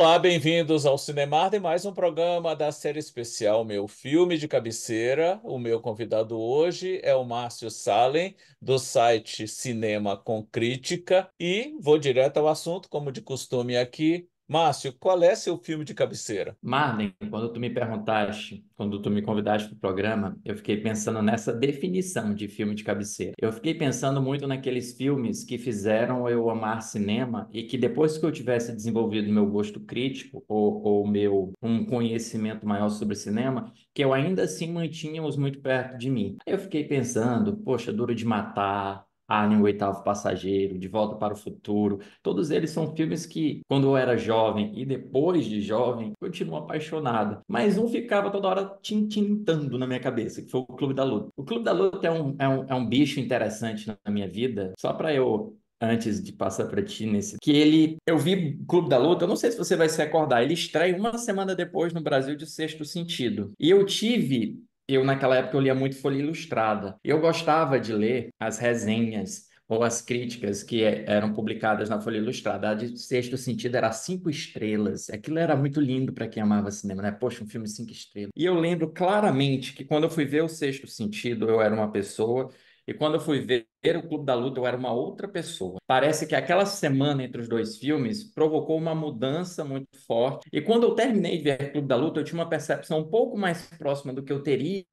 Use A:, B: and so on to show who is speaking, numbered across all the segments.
A: Olá, bem-vindos ao Cinemar de mais um programa da série especial Meu Filme de Cabeceira. O meu convidado hoje é o Márcio Salem, do site Cinema com Crítica. E vou direto ao assunto, como de costume aqui, Márcio, qual é seu filme de cabeceira? Marden, quando tu
B: me perguntaste, quando tu me convidaste para o programa, eu fiquei pensando nessa definição de filme de cabeceira. Eu fiquei pensando muito naqueles filmes que fizeram eu amar cinema e que depois que eu tivesse desenvolvido meu gosto crítico ou, ou meu um conhecimento maior sobre cinema, que eu ainda assim mantinha-os muito perto de mim. Eu fiquei pensando, poxa, Duro de Matar, Alien, ah, o Oitavo Passageiro, De Volta para o Futuro. Todos eles são filmes que, quando eu era jovem e depois de jovem, eu continuo apaixonado. Mas um ficava toda hora tintintando na minha cabeça, que foi o Clube da Luta. O Clube da Luta é um, é um, é um bicho interessante na minha vida, só para eu antes de passar para ti nesse que ele eu vi Clube da Luta, eu não sei se você vai se recordar, ele estreia uma semana depois no Brasil de Sexto Sentido. E eu tive eu, naquela época, eu lia muito Folha Ilustrada. Eu gostava de ler as resenhas ou as críticas que eh, eram publicadas na Folha Ilustrada. A de Sexto Sentido era cinco estrelas. Aquilo era muito lindo para quem amava cinema, né? Poxa, um filme cinco estrelas. E eu lembro claramente que quando eu fui ver o Sexto Sentido, eu era uma pessoa e quando eu fui ver o Clube da Luta, eu era uma outra pessoa. Parece que aquela semana entre os dois filmes provocou uma mudança muito forte. E quando eu terminei de ver o Clube da Luta, eu tinha uma percepção um pouco mais próxima do que eu teria.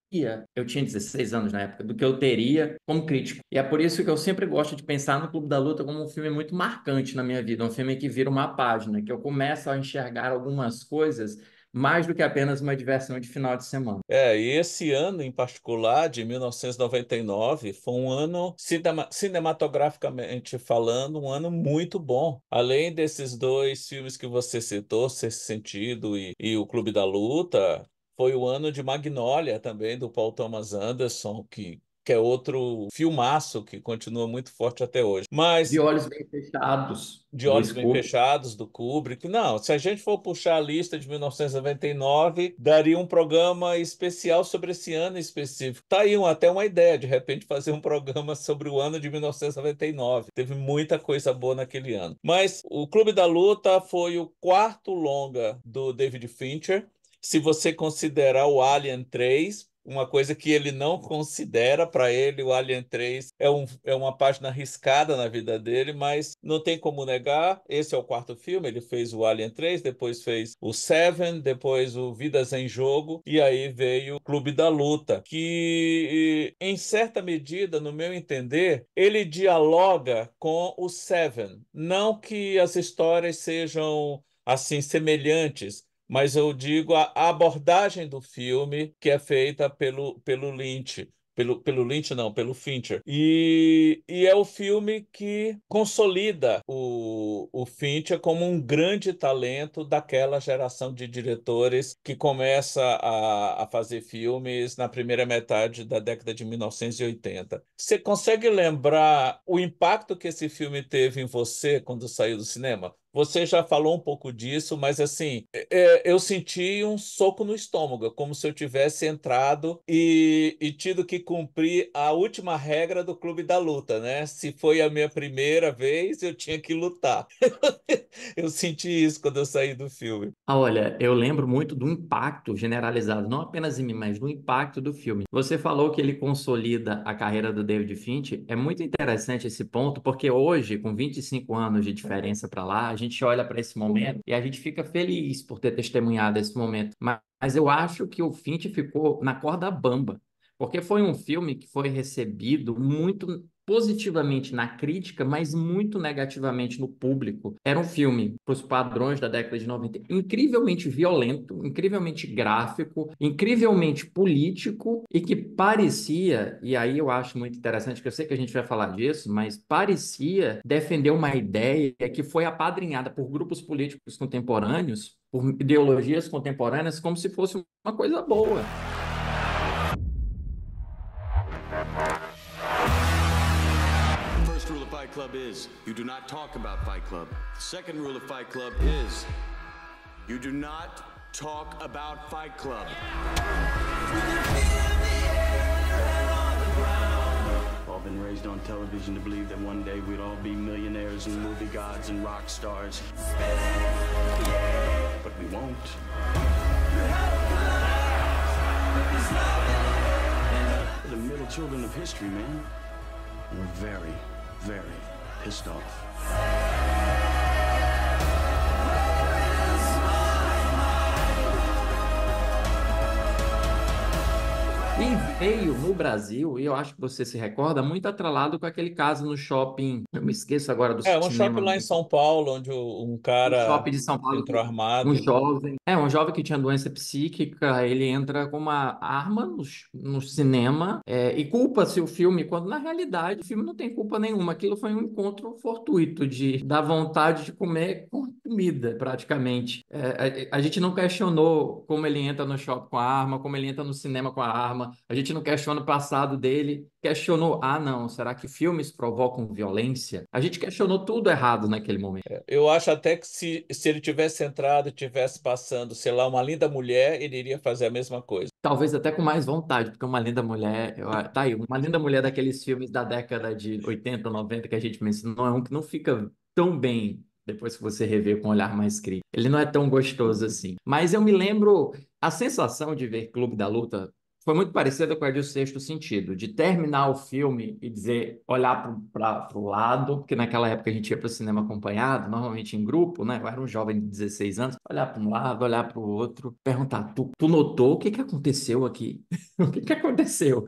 B: Eu tinha 16 anos na época, do que eu teria como crítico. E é por isso que eu sempre gosto de pensar no Clube da Luta como um filme muito marcante na minha vida, um filme que vira uma página, que eu começo a enxergar algumas coisas mais do que apenas uma diversão de final de semana.
A: É, e esse ano em particular, de 1999, foi um ano cinematograficamente falando, um ano muito bom. Além desses dois filmes que você citou, Sexto Sentido e, e O Clube da Luta, foi o ano de Magnólia também, do Paul Thomas Anderson, que que é outro filmaço que continua muito forte até hoje. Mas de olhos bem fechados. De olhos bem Kubrick. fechados do Kubrick. Não, se a gente for puxar a lista de 1999, daria um programa especial sobre esse ano específico. Tá aí um, até uma ideia, de repente fazer um programa sobre o ano de 1999. Teve muita coisa boa naquele ano. Mas o Clube da Luta foi o quarto longa do David Fincher. Se você considerar o Alien 3, uma coisa que ele não considera para ele o Alien 3 é, um, é uma página arriscada na vida dele, mas não tem como negar, esse é o quarto filme, ele fez o Alien 3, depois fez o Seven, depois o Vidas em Jogo e aí veio o Clube da Luta, que eh, em certa medida, no meu entender, ele dialoga com o Seven, não que as histórias sejam assim semelhantes, mas eu digo a abordagem do filme que é feita pelo, pelo Lynch. Pelo, pelo Lynch, não, pelo Fincher. E, e é o filme que consolida o, o Fincher como um grande talento daquela geração de diretores que começa a, a fazer filmes na primeira metade da década de 1980. Você consegue lembrar o impacto que esse filme teve em você quando saiu do cinema? Você já falou um pouco disso, mas assim, é, é, eu senti um soco no estômago, como se eu tivesse entrado e, e tido que cumprir a última regra do Clube da Luta, né? Se foi a minha primeira vez, eu tinha que lutar. eu senti isso quando eu saí do filme.
B: olha, eu lembro muito do impacto generalizado, não apenas em mim, mas do impacto do filme. Você falou que ele consolida a carreira do David Finch. É muito interessante esse ponto, porque hoje, com 25 anos de diferença para lá, a gente gente olha para esse momento e a gente fica feliz por ter testemunhado esse momento. Mas, mas eu acho que o Finch ficou na corda bamba, porque foi um filme que foi recebido muito positivamente na crítica, mas muito negativamente no público. Era um filme, para os padrões da década de 90, incrivelmente violento, incrivelmente gráfico, incrivelmente político e que parecia, e aí eu acho muito interessante, que eu sei que a gente vai falar disso, mas parecia defender uma ideia que foi apadrinhada por grupos políticos contemporâneos, por ideologias contemporâneas, como se fosse uma coisa boa.
A: Club is you do not talk about Fight Club. The second rule of Fight Club is you do not talk about Fight Club. I've all been raised on television to believe that one day we'd all be millionaires and movie gods and rock stars. But we won't. the middle children of history, man. We're very very pissed off.
B: E veio no Brasil, e eu acho que você se recorda, muito atralado com aquele caso no shopping. Eu me esqueço agora do É, um shopping lá
A: em São Paulo, onde um cara. Um shopping de São Paulo. Entrou armado. Um jovem.
B: É, um jovem que tinha doença psíquica, ele entra com uma arma no, no cinema é, e culpa-se o filme, quando na realidade o filme não tem culpa nenhuma. Aquilo foi um encontro fortuito de da vontade de comer comida, praticamente. É, a, a gente não questionou como ele entra no shopping com a arma, como ele entra no cinema com a arma forma. A gente não questiona o passado dele, questionou, ah, não, será que filmes provocam violência? A gente questionou tudo errado naquele momento. É,
A: eu acho até que se, se ele tivesse entrado, tivesse passando, sei lá, uma linda mulher, ele iria fazer a mesma coisa.
B: Talvez até com mais vontade, porque uma linda mulher, eu, tá aí, uma linda mulher daqueles filmes da década de 80, 90 que a gente mencionou, é um que não fica tão bem depois que você rever com um olhar mais crítico. Ele não é tão gostoso assim. Mas eu me lembro, a sensação de ver Clube da Luta foi muito parecida com a de O Sexto Sentido, de terminar o filme e dizer, olhar para o lado, porque naquela época a gente ia para o cinema acompanhado, normalmente em grupo, né? Eu era um jovem de 16 anos, olhar para um lado, olhar para o outro, perguntar: tu, tu notou o que, que aconteceu aqui? o que, que aconteceu?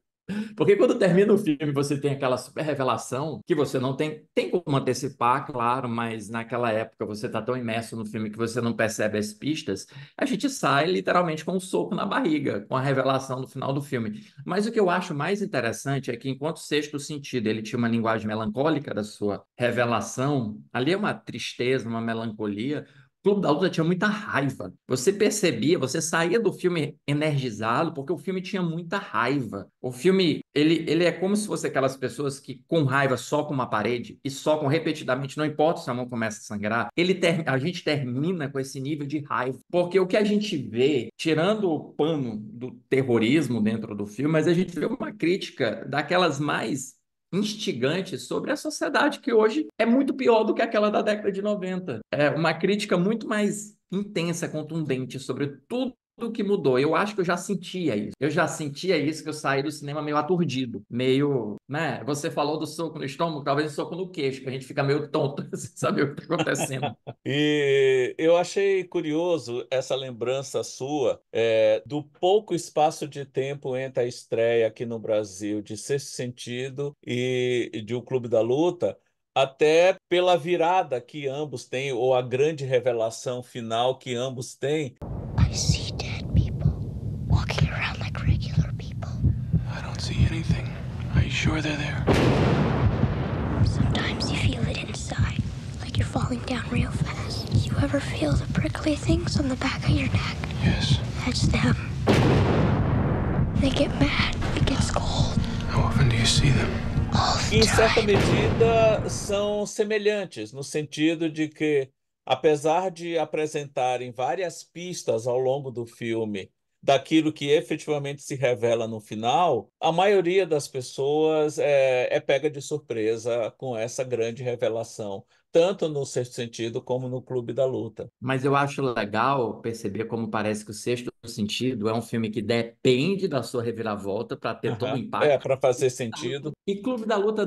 B: Porque quando termina o filme, você tem aquela super revelação que você não tem, tem como antecipar, claro, mas naquela época você está tão imerso no filme que você não percebe as pistas. A gente sai literalmente com um soco na barriga, com a revelação no final do filme. Mas o que eu acho mais interessante é que, enquanto o Sexto Sentido ele tinha uma linguagem melancólica da sua revelação, ali é uma tristeza, uma melancolia. Clube da Luta tinha muita raiva. Você percebia, você saía do filme energizado, porque o filme tinha muita raiva. O filme, ele, ele é como se fosse aquelas pessoas que com raiva só com uma parede e só com repetidamente, não importa se a mão começa a sangrar, ele ter, a gente termina com esse nível de raiva. Porque o que a gente vê, tirando o pano do terrorismo dentro do filme, mas a gente vê uma crítica daquelas mais instigante sobre a sociedade, que hoje é muito pior do que aquela da década de 90. É uma crítica muito mais intensa, contundente sobre tudo tudo que mudou. Eu acho que eu já sentia isso. Eu já sentia isso que eu saí do cinema meio aturdido, meio, né? Você falou do soco no estômago, talvez um soco no queixo, que a gente fica meio tonto sem assim, saber o que está acontecendo.
A: e eu achei curioso essa lembrança sua é, do pouco espaço de tempo entre a estreia aqui no Brasil de Sexto Sentido e de O Clube da Luta até pela virada que ambos têm, ou a grande revelação final que ambos têm. I see. anything. Are you sure they're there? Sometimes you feel it inside, like you're falling down real fast. Do you ever feel the prickly things on the back of your neck? Yes. That's them. They get mad. It gets cold. How often do you see them? Em certa medida, são semelhantes, no sentido de que, apesar de apresentarem várias pistas ao longo do filme daquilo que efetivamente se revela no final, a maioria das pessoas é, é pega de surpresa com essa grande revelação tanto no sexto sentido como no Clube da Luta.
B: Mas eu acho legal perceber como parece que o sexto sentido é um filme que depende da sua reviravolta para ter uhum. todo o impacto. É,
A: para fazer sentido. E Clube
B: da Luta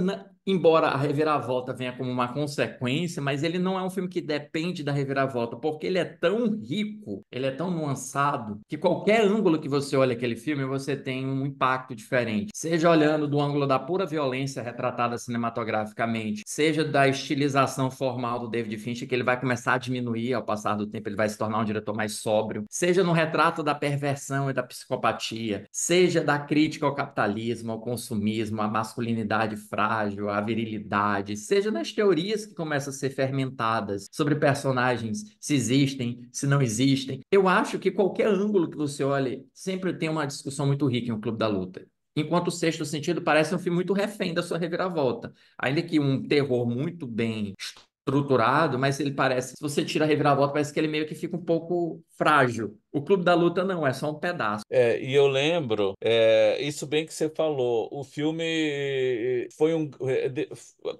B: embora a reviravolta venha como uma consequência, mas ele não é um filme que depende da reviravolta, porque ele é tão rico, ele é tão nuançado, que qualquer ângulo que você olha aquele filme, você tem um impacto diferente. Seja olhando do ângulo da pura violência retratada cinematograficamente, seja da estilização formal do David Fincher, que ele vai começar a diminuir ao passar do tempo, ele vai se tornar um diretor mais sóbrio, seja no retrato da perversão e da psicopatia, seja da crítica ao capitalismo, ao consumismo, à masculinidade frágil, à virilidade, seja nas teorias que começam a ser fermentadas sobre personagens, se existem, se não existem. Eu acho que qualquer ângulo que você olhe, sempre tem uma discussão muito rica em um Clube da Luta. Enquanto o Sexto Sentido parece um filme muito refém da sua reviravolta. Ainda que um terror muito bem estruturado, mas ele parece, se você tira a reviravolta, parece que ele meio que fica um pouco frágil. O Clube da Luta não, é só um pedaço.
A: É, e eu lembro, é, isso bem que você falou, o filme foi um. É,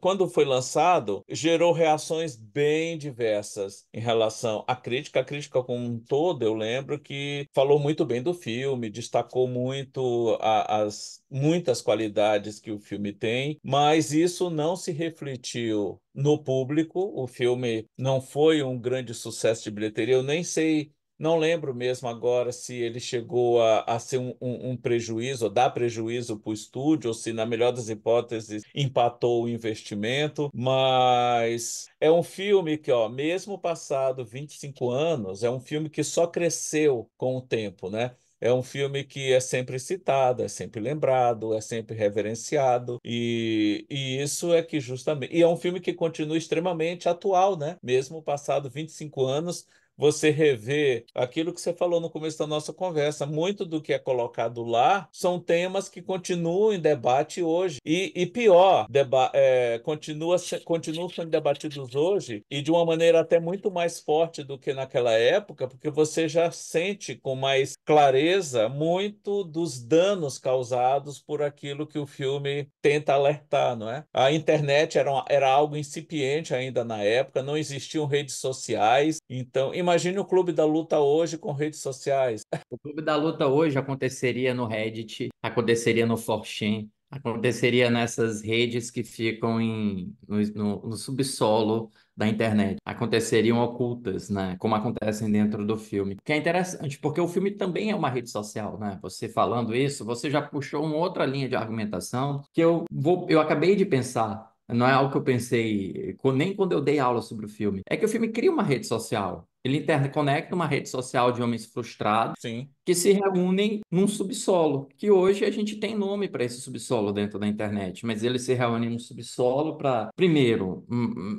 A: quando foi lançado, gerou reações bem diversas em relação à crítica. A crítica como um todo, eu lembro que falou muito bem do filme, destacou muito a, as muitas qualidades que o filme tem, mas isso não se refletiu no público. O filme não foi um grande sucesso de bilheteria. Eu nem sei não lembro mesmo agora se ele chegou a, a ser um, um, um prejuízo, ou dar prejuízo para o estúdio, ou se, na melhor das hipóteses, empatou o investimento. Mas é um filme que, ó, mesmo passado 25 anos, é um filme que só cresceu com o tempo, né? é um filme que é sempre citado, é sempre lembrado, é sempre reverenciado e, e, isso é que justamente e é um filme que continua extremamente atual, né? Mesmo passado 25 anos, você rever aquilo que você falou no começo da nossa conversa. Muito do que é colocado lá são temas que continuam em debate hoje. E, e pior, deba é, continua, continuam sendo debatidos hoje e de uma maneira até muito mais forte do que naquela época, porque você já sente com mais clareza muito dos danos causados por aquilo que o filme tenta alertar, não é? A internet era, uma, era algo incipiente ainda na época, não existiam redes sociais, então imagina imagine o Clube da Luta hoje com redes sociais. O Clube da Luta
B: hoje aconteceria no Reddit, aconteceria no Forchin, aconteceria nessas redes que ficam em, no, no, subsolo da internet. Aconteceriam ocultas, né? Como acontecem dentro do filme. Que é interessante, porque o filme também é uma rede social, né? Você falando isso, você já puxou uma outra linha de argumentação que eu vou, eu acabei de pensar. Não é algo que eu pensei nem quando eu dei aula sobre o filme. É que o filme cria uma rede social. Ele interconecta uma rede social de homens frustrados Sim. que se reúnem num subsolo, que hoje a gente tem nome para esse subsolo dentro da internet, mas eles se reúnem num subsolo para, primeiro,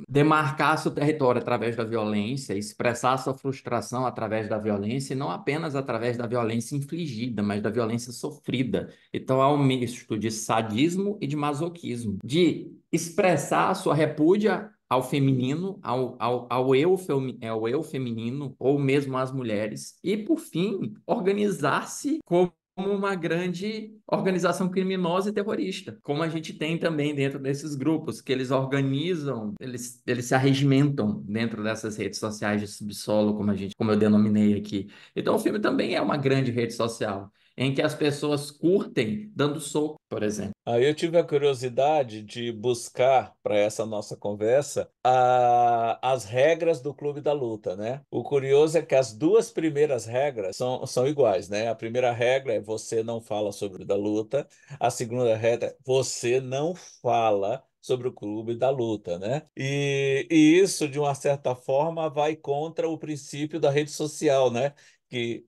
B: demarcar seu território através da violência, expressar sua frustração através da violência, e não apenas através da violência infligida, mas da violência sofrida. Então há é um misto de sadismo e de masoquismo, de expressar sua repúdia ao feminino, ao, ao, ao, eu, é, eu feminino, ou mesmo às mulheres, e, por fim, organizar-se como uma grande organização criminosa e terrorista, como a gente tem também dentro desses grupos, que eles organizam, eles, eles se arregimentam dentro dessas redes sociais de subsolo, como a gente, como eu denominei aqui. Então o filme também é uma grande rede social em que as pessoas curtem dando soco, por exemplo.
A: Aí eu tive a curiosidade de buscar para essa nossa conversa a, as regras do Clube da Luta, né? O curioso é que as duas primeiras regras são, são iguais, né? A primeira regra é você não fala sobre o da luta, a segunda regra é você não fala sobre o clube da luta, né? E, e isso, de uma certa forma, vai contra o princípio da rede social, né? Que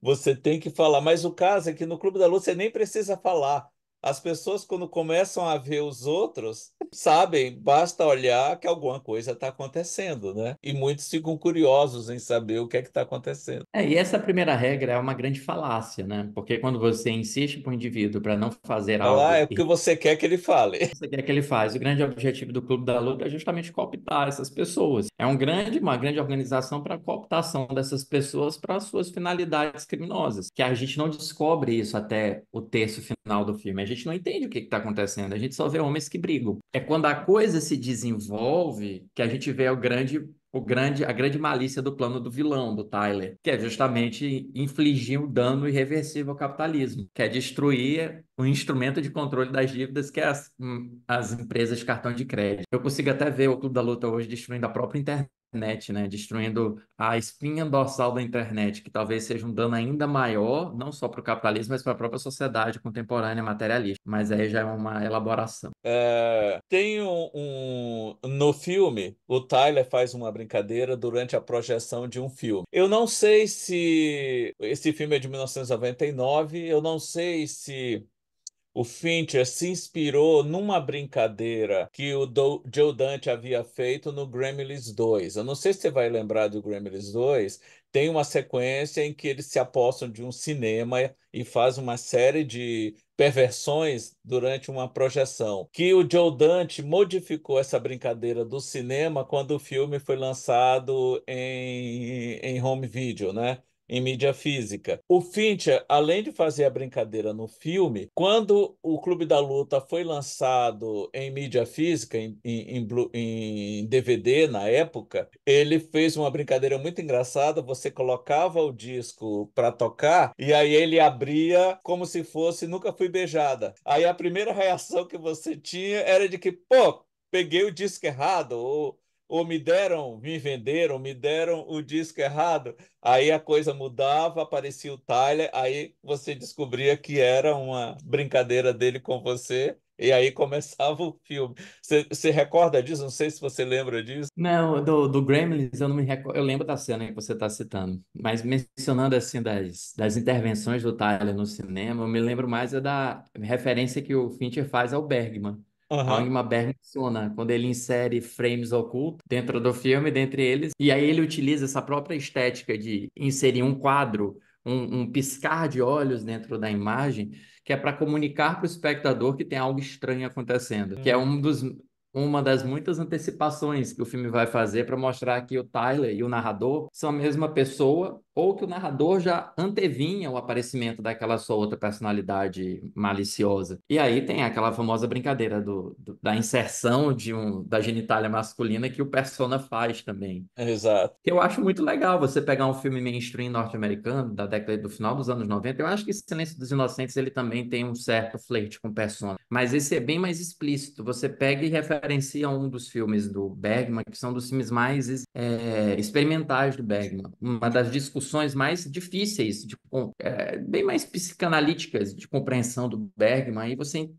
A: você tem que falar. Mas o caso é que no Clube da Luta você nem precisa falar. As pessoas, quando começam a ver os outros, sabem, basta olhar que alguma coisa está acontecendo, né? E muitos ficam curiosos em saber o que é que está acontecendo.
B: É, e essa primeira regra é uma grande falácia, né? Porque quando você insiste para o indivíduo para não fazer algo... Falar é o que
A: você quer que ele fale. Você quer
B: que ele faz. O grande objetivo do Clube da Luta é justamente cooptar essas pessoas. É um grande, uma grande organização para a cooptação dessas pessoas para suas finalidades criminosas, que a gente não descobre isso até o terço final do filme. A gente não entende o que está acontecendo, a gente só vê homens que brigam é quando a coisa se desenvolve que a gente vê o grande, o grande, a grande malícia do plano do vilão, do Tyler, que é justamente infligir um dano irreversível ao capitalismo, que é destruir o instrumento de controle das dívidas que é as, hum, as empresas de cartão de crédito. Eu consigo até ver o Clube da Luta hoje destruindo a própria internet Uhum. internet, né? Destruindo a espinha dorsal da internet, que talvez seja um dano ainda maior, não só para o capitalismo, mas para a própria sociedade contemporânea materialista. Mas aí já é uma elaboração.
A: É, tem um, um, No filme, o Tyler faz uma brincadeira durante a projeção de um filme. Eu não sei se. Esse filme é de 1999, eu não sei se o Fincher se inspirou numa brincadeira que o Do Joe Dante havia feito no Gremlins 2. Eu não sei se você vai lembrar do Gremlins 2. Tem uma sequência em que eles se apostam de um cinema e faz uma série de perversões durante uma projeção. Que o Joe Dante modificou essa brincadeira do cinema quando o filme foi lançado em, em home video, né? em mídia física. O Fincher, além de fazer a brincadeira no filme, quando o Clube da Luta foi lançado em mídia física, em, em, em, DVD na época, ele fez uma brincadeira muito engraçada. Você colocava o disco para tocar e aí ele abria como se fosse Nunca Fui Beijada. Aí a primeira reação que você tinha era de que, pô, peguei o disco errado, ou ou me deram, me venderam, me deram o disco errado. Aí a coisa mudava, aparecia o Tyler, aí você descobria que era uma brincadeira dele com você. E aí começava o filme. Você recorda disso? Não sei se você lembra disso.
B: Não, do, do Gremlins eu não me recordo. Eu lembro da cena que você está citando. Mas mencionando assim das, das intervenções do Tyler no cinema, eu me lembro mais é da referência que o Fincher faz ao Bergman. Uhum. Hangman menciona quando ele insere frames ocultos dentro do filme, dentre eles, e aí ele utiliza essa própria estética de inserir um quadro, um, um piscar de olhos dentro da imagem, que é para comunicar para o espectador que tem algo estranho acontecendo, que é uhum. um dos, uma das muitas antecipações que o filme vai fazer para mostrar que o Tyler e o narrador são a mesma pessoa, ou que o narrador já antevinha o aparecimento daquela sua outra personalidade maliciosa. E aí tem aquela famosa brincadeira do, do, da inserção de um, da genitália masculina que o Persona faz também. Exato. Eu acho muito legal você pegar um filme mainstream norte-americano da década do final dos anos 90. Eu acho que Silêncio dos Inocentes ele também tem um certo flerte com Persona, mas esse é bem mais explícito. Você pega e referencia um dos filmes do Bergman, que são dos filmes mais é, experimentais do Bergman. Uma das discussões funções mais difíceis, de, é, bem mais psicanalíticas de compreensão do Bergman, e você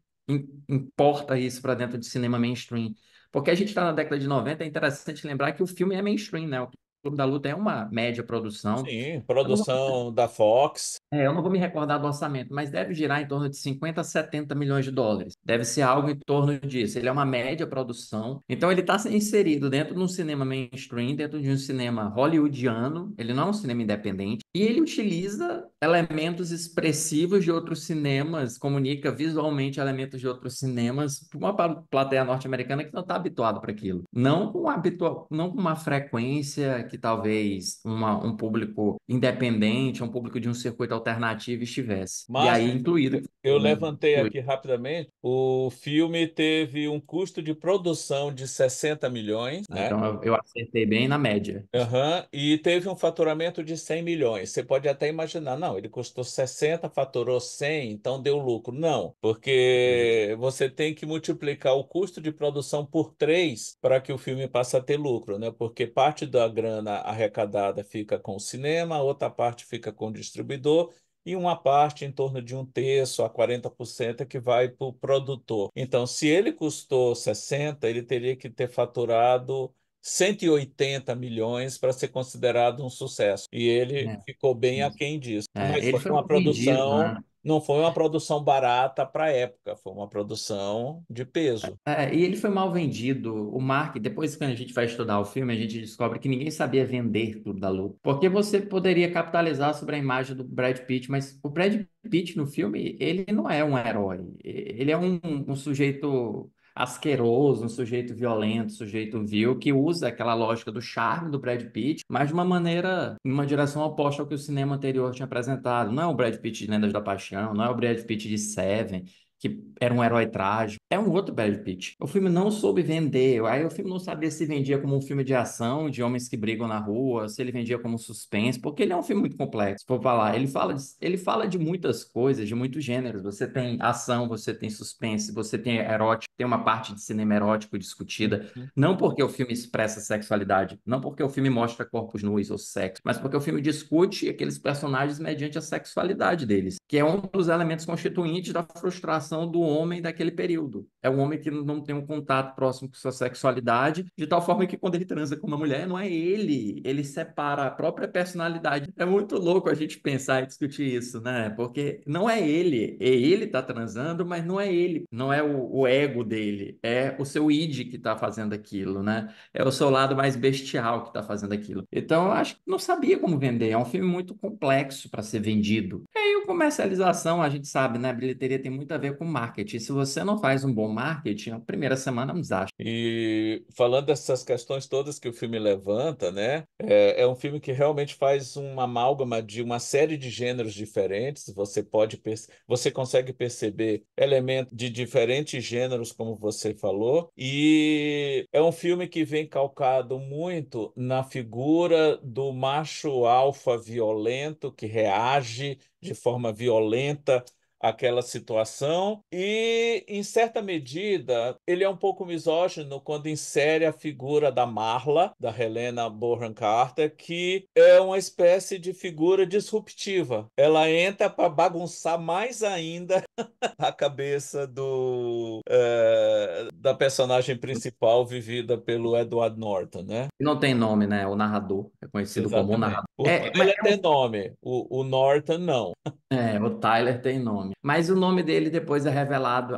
B: importa isso para dentro de cinema mainstream. Porque a gente está na década de 90, é interessante lembrar que o filme é mainstream, né? O Clube da Luta é uma média produção. Sim,
A: então, produção da Fox. É,
B: eu não vou me recordar do orçamento, mas deve girar em torno de 50 a 70 milhões de dólares. Deve ser algo em torno disso. Ele é uma média produção. Então, ele está inserido dentro de um cinema mainstream, dentro de um cinema hollywoodiano. Ele não é um cinema independente. E ele utiliza elementos expressivos de outros cinemas, comunica visualmente elementos de outros cinemas para uma plateia norte-americana que não está habituada para aquilo. Não com, habitual, não com uma frequência que talvez uma, um público independente, um público de um circuito alternativa estivesse.
A: Mas, e aí incluído. Eu levantei aqui rapidamente. O filme teve um custo de produção de 60 milhões. Né? Então
B: eu acertei bem na média.
A: Uhum, e teve um faturamento de 100 milhões. Você pode até imaginar, não, ele custou 60, faturou 100, então deu lucro. Não, porque você tem que multiplicar o custo de produção por 3 para que o filme passe a ter lucro, né? Porque parte da grana arrecadada fica com o cinema, outra parte fica com o distribuidor e uma parte em torno de um terço a 40% é que vai para o produtor. Então, se ele custou 60, ele teria que ter faturado 180 milhões para ser considerado um sucesso. E ele é. ficou bem é. aquém disso. É, Mas ele foi uma produção. né? não foi uma produção barata para a época, foi uma produção de peso. É,
B: e ele foi mal vendido. O Mark, depois que a gente vai estudar o filme, a gente descobre que ninguém sabia vender Clube da Luta. Porque você poderia capitalizar sobre a imagem do Brad Pitt, mas o Brad Pitt no filme, ele não é um herói. Ele é um, um sujeito asqueroso, um sujeito violento, um sujeito vil, que usa aquela lógica do charme do Brad Pitt, mas de uma maneira, em uma direção oposta ao que o cinema anterior tinha apresentado. Não é o Brad Pitt de Lendas da Paixão, não é o Brad Pitt de Seven, que era um herói trágico. É um outro Brad Pitt. O filme não soube vender. Aí o filme não sabia se vendia como um filme de ação, de homens que brigam na rua, se ele vendia como suspense, porque ele é um filme muito complexo. Vou falar, ele fala de, ele fala de muitas coisas, de muitos gêneros. Você tem ação, você tem suspense, você tem erótico, tem uma parte de cinema erótico discutida. Uhum. Não porque o filme expressa sexualidade, não porque o filme mostra corpos nus ou sexo, mas porque o filme discute aqueles personagens mediante a sexualidade deles, que é um dos elementos constituintes da frustração do homem daquele período. É um homem que não tem um contato próximo com sua sexualidade, de tal forma que quando ele transa com uma mulher, não é ele. Ele separa a própria personalidade. É muito louco a gente pensar e discutir isso, né? Porque não é ele. É ele tá transando, mas não é ele. Não é o, o ego dele. É o seu id que tá fazendo aquilo, né? É o seu lado mais bestial que tá fazendo aquilo. Então, eu acho que não sabia como vender. É um filme muito complexo para ser vendido. E aí, o comercialização, a gente sabe, né? A bilheteria tem muito a ver com marketing. Se você não faz um bom marketing, a primeira semana é um desastre.
A: E falando dessas questões todas que o filme levanta, né? É, é um filme que realmente faz uma amálgama de uma série de gêneros diferentes. Você pode você consegue perceber elementos de diferentes gêneros, como você falou. E é um filme que vem calcado muito na figura do macho alfa violento que reage de forma violenta aquela situação e em certa medida ele é um pouco misógino quando insere a figura da Marla da Helena Bohan Carter que é uma espécie de figura disruptiva ela entra para bagunçar mais ainda a cabeça do é, da personagem principal vivida pelo Edward Norton né não
B: tem nome né o narrador é conhecido Exatamente. como o narrador
A: o, é, ele é tem nome o, o Norton não é o Tyler
B: tem nome nome. Mas o nome dele depois é revelado.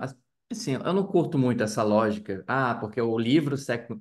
B: Assim, eu não curto muito essa lógica. Ah, porque o livro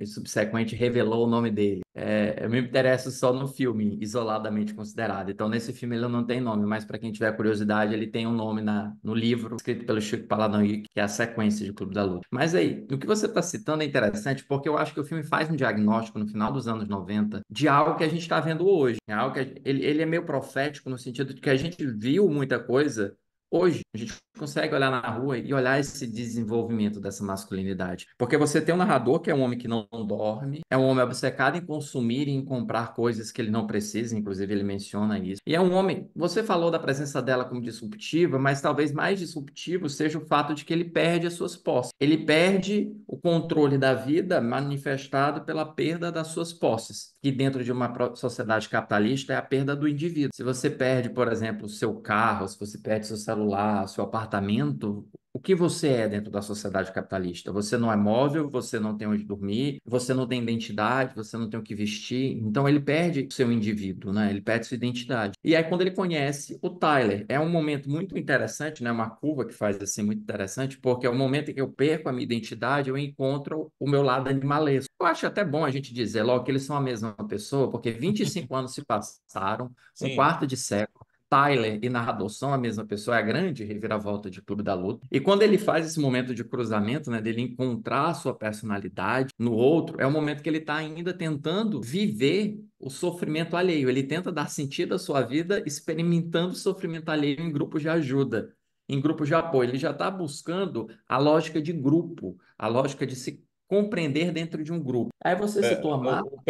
B: subsequente revelou o nome dele. É, eu me interesso só no filme, isoladamente considerado. Então, nesse filme ele não tem nome, mas para quem tiver curiosidade, ele tem um nome na, no livro escrito pelo Chico Palahniuk, que é a sequência de Clube da Luta. Mas aí, o que você está citando é interessante, porque eu acho que o filme faz um diagnóstico no final dos anos 90 de algo que a gente está vendo hoje. É algo que a, ele, ele é meio profético no sentido de que a gente viu muita coisa Hoje, a gente consegue olhar na rua e olhar esse desenvolvimento dessa masculinidade. Porque você tem um narrador que é um homem que não dorme, é um homem obcecado em consumir e em comprar coisas que ele não precisa, inclusive ele menciona isso. E é um homem, você falou da presença dela como disruptiva, mas talvez mais disruptivo seja o fato de que ele perde as suas posses. Ele perde o controle da vida manifestado pela perda das suas posses que dentro de uma sociedade capitalista é a perda do indivíduo. Se você perde, por exemplo, o seu carro, se você perde seu celular, seu apartamento, o que você é dentro da sociedade capitalista. Você não é móvel, você não tem onde dormir, você não tem identidade, você não tem o que vestir. Então ele perde seu indivíduo, né? Ele perde sua identidade. E aí quando ele conhece o Tyler, é um momento muito interessante, né? Uma curva que faz assim muito interessante, porque é o momento em que eu perco a minha identidade, eu encontro o meu lado animalesco. Eu acho até bom a gente dizer logo que eles são a mesma pessoa, porque 25 anos se passaram, Sim. um quarto de século. Tyler e narrador são a mesma pessoa, é a grande reviravolta de Clube da Luta. E quando ele faz esse momento de cruzamento, né, dele encontrar a sua personalidade no outro, é o momento que ele está ainda tentando viver o sofrimento alheio. Ele tenta dar sentido à sua vida experimentando o sofrimento alheio em grupos de ajuda, em grupos de apoio. Ele já está buscando a lógica de grupo, a lógica de se compreender dentro de um grupo. Aí você é, citou a mala. O,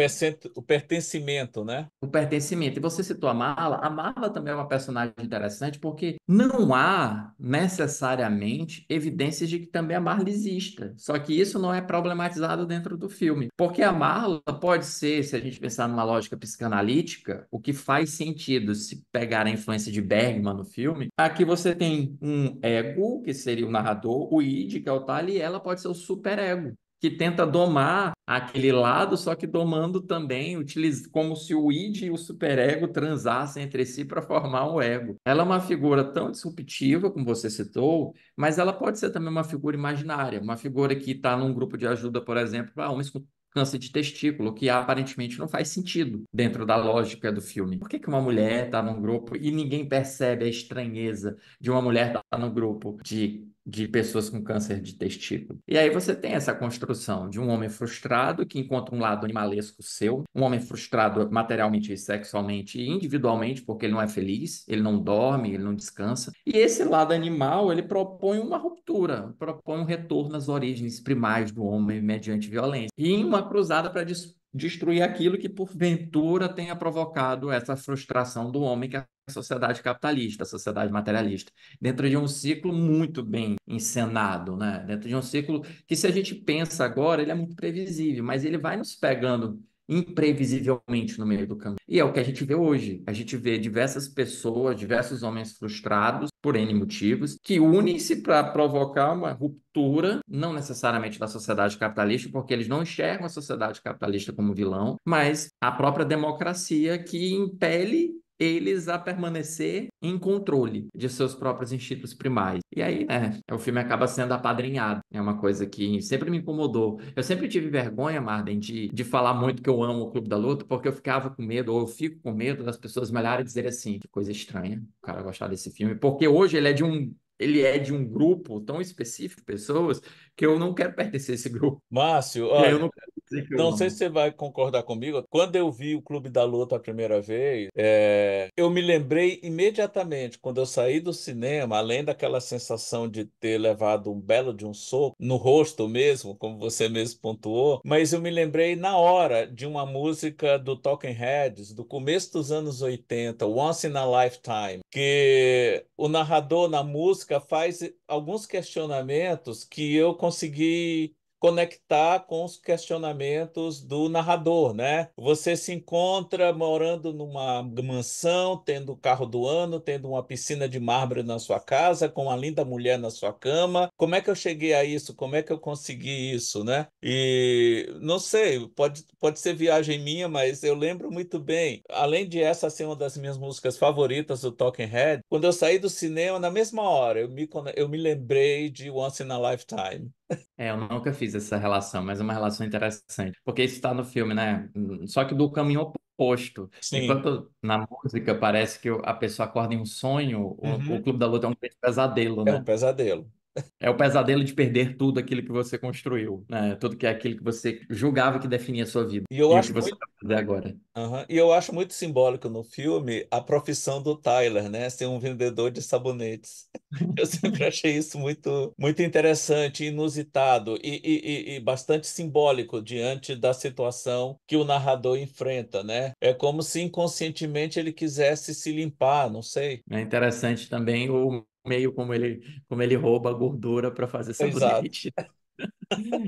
B: o pertencimento, né? O pertencimento. E você citou a mala. A mala também é uma personagem interessante porque não há necessariamente evidências de que também a Marla exista. Só que isso não é problematizado dentro do filme. Porque a Marla pode ser, se a gente pensar numa lógica psicanalítica, o que faz sentido se pegar a influência de Bergman no filme. Aqui você tem um ego, que seria o narrador, o id, que é o tal, e ela pode ser o superego que tenta domar aquele lado, só que domando também, utiliza, como se o id e o superego transassem entre si para formar o ego. Ela é uma figura tão disruptiva, como você citou, mas ela pode ser também uma figura imaginária, uma figura que está num grupo de ajuda, por exemplo, para homens com câncer de testículo, que aparentemente não faz sentido dentro da lógica do filme. Por que, que uma mulher está num grupo e ninguém percebe a estranheza de uma mulher estar tá no grupo de de pessoas com câncer de testículo. E aí você tem essa construção de um homem frustrado que encontra um lado animalesco seu, um homem frustrado materialmente, e sexualmente e individualmente, porque ele não é feliz, ele não dorme, ele não descansa. E esse lado animal, ele propõe uma ruptura, propõe um retorno às origens primárias do homem mediante violência. E uma cruzada para destruir aquilo que porventura tenha provocado essa frustração do homem que sociedade capitalista, sociedade materialista, dentro de um ciclo muito bem encenado, né? dentro de um ciclo que, se a gente pensa agora, ele é muito previsível, mas ele vai nos pegando imprevisivelmente no meio do caminho. E é o que a gente vê hoje. A gente vê diversas pessoas, diversos homens frustrados por N motivos, que unem-se para provocar uma ruptura, não necessariamente da sociedade capitalista, porque eles não enxergam a sociedade capitalista como vilão, mas a própria democracia que impele eles a permanecer em controle de seus próprios instintos primais. E aí, né, o filme acaba sendo apadrinhado. É uma coisa que sempre me incomodou. Eu sempre tive vergonha, Marden, de, de falar muito que eu amo o Clube da Luta, porque eu ficava com medo, ou eu fico com medo das pessoas me olharem e dizerem assim, que coisa estranha o cara gostar desse filme, porque hoje ele é de
A: um ele é de um grupo tão específico de pessoas que eu não quero pertencer a esse grupo. Márcio, olha, eu não quero não sei se você vai concordar comigo. Quando eu vi o Clube da Luta a primeira vez, é... eu me lembrei imediatamente, quando eu saí do cinema, além daquela sensação de ter levado um belo de um soco no rosto mesmo, como você mesmo pontuou, mas eu me lembrei na hora de uma música do Talking Heads, do começo dos anos 80, Once in a Lifetime, que o narrador na música faz alguns questionamentos que eu consegui conectar com os questionamentos do narrador, né? Você se encontra morando numa mansão, tendo o carro do ano, tendo uma piscina de mármore na sua casa, com uma linda mulher na sua cama. Como é que eu cheguei a isso? Como é que eu consegui isso, né? E não sei, pode, pode ser viagem minha, mas eu lembro muito bem. Além de essa ser uma das minhas músicas favoritas do Talking Head, quando eu saí do cinema, na mesma hora, eu me, eu me lembrei de Once in a Lifetime.
B: É, eu nunca fiz essa relação, mas é uma relação interessante. Porque isso está no filme, né? Hum, só que do caminho oposto. Sim. Enquanto na música parece que a pessoa acorda em um sonho, uhum. o, o uhum. Clube da Luta é um pesadelo, é né? É um pesadelo. É o pesadelo de perder tudo aquilo que você construiu, né? Tudo que é aquilo que você julgava que definia a sua vida. E eu e acho que você muito... fazer agora.
A: Uhum. E eu acho muito simbólico no filme a profissão do Tyler, né? Ser um vendedor de sabonetes. Eu sempre achei isso muito, muito interessante, inusitado e, e, e bastante simbólico diante da situação que o narrador enfrenta, né? É como se inconscientemente ele quisesse se limpar, não sei.
B: É interessante também o meio como ele, como ele rouba a gordura para fazer sabonete.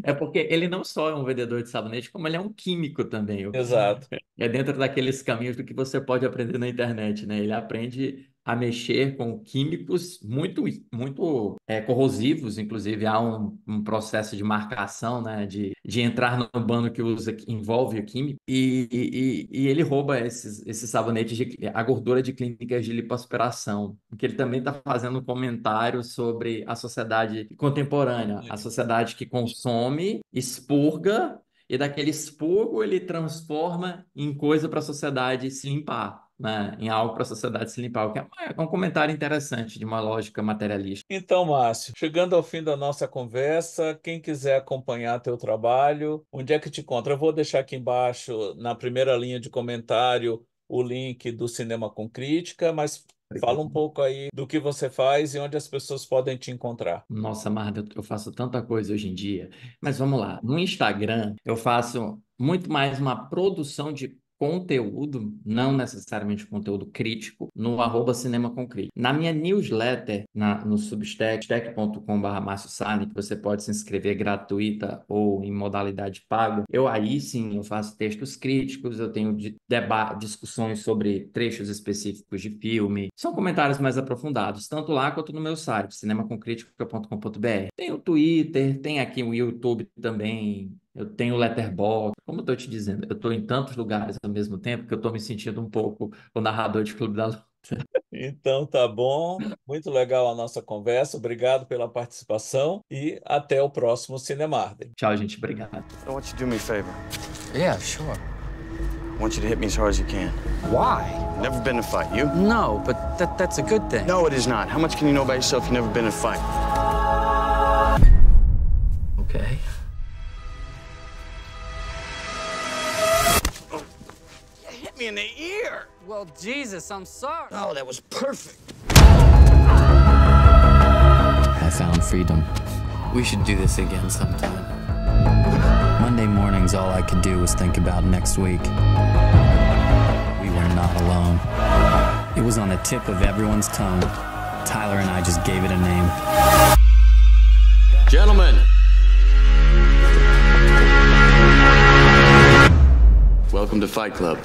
B: É porque ele não só é um vendedor de sabonete, como ele é um químico também. Exato. É dentro daqueles caminhos do que você pode aprender na internet, né? Ele aprende a mexer com químicos muito, muito é, corrosivos, inclusive há um, um, processo de marcação, né, de, de entrar no bando que usa que envolve o químico e, e, e ele rouba esses, esses sabonetes de, a gordura de clínicas de lipoaspiração, que ele também está fazendo um comentário sobre a sociedade contemporânea, a sociedade que consome, expurga e daquele expurgo ele transforma em coisa para a sociedade se limpar né, em algo para a sociedade se limpar, o que é, é um comentário interessante de uma lógica materialista.
A: Então, Márcio, chegando ao fim da nossa conversa, quem quiser acompanhar teu trabalho, onde é que te encontra? Eu vou deixar aqui embaixo, na primeira linha de comentário, o link do Cinema com Crítica, mas Fala um pouco aí do que você faz e onde as pessoas podem te encontrar.
B: Nossa, Marta, eu faço tanta coisa hoje em dia. Mas vamos lá. No Instagram, eu faço muito mais uma produção de conteúdo, não necessariamente conteúdo crítico, no arroba cinema com crítico. Na minha newsletter, na, no substack, stack.com.br que você pode se inscrever gratuita ou em modalidade paga, eu aí sim, eu faço textos críticos, eu tenho discussões sobre trechos específicos de filme, são comentários mais aprofundados, tanto lá quanto no meu site, cinemaconcrítico.com.br. Tem o Twitter, tem aqui o YouTube também, eu tenho letterbox. Como eu estou te dizendo, eu estou em tantos lugares ao mesmo tempo que eu estou me sentindo um pouco o narrador de Clube da Luta.
A: Então tá bom, muito legal a nossa conversa, obrigado pela participação e até o próximo Cinemarden.
B: Tchau, gente, obrigado. I
A: want you to do me a favor.
B: Yeah, sure. I want you to hit me as hard as you can. Why? Never been in a fight, you? No, but that, that's a good thing. No, it is not. How much can you know about yourself you've never been in a fight? Okay. Oh, Jesus, I'm sorry. Oh, that was perfect. I found freedom. We should do this again sometime. Monday mornings, all I could do was think about next week. We were not alone. It was on the tip of everyone's tongue. Tyler and I just gave it a name. Gentlemen. Welcome to Fight Club.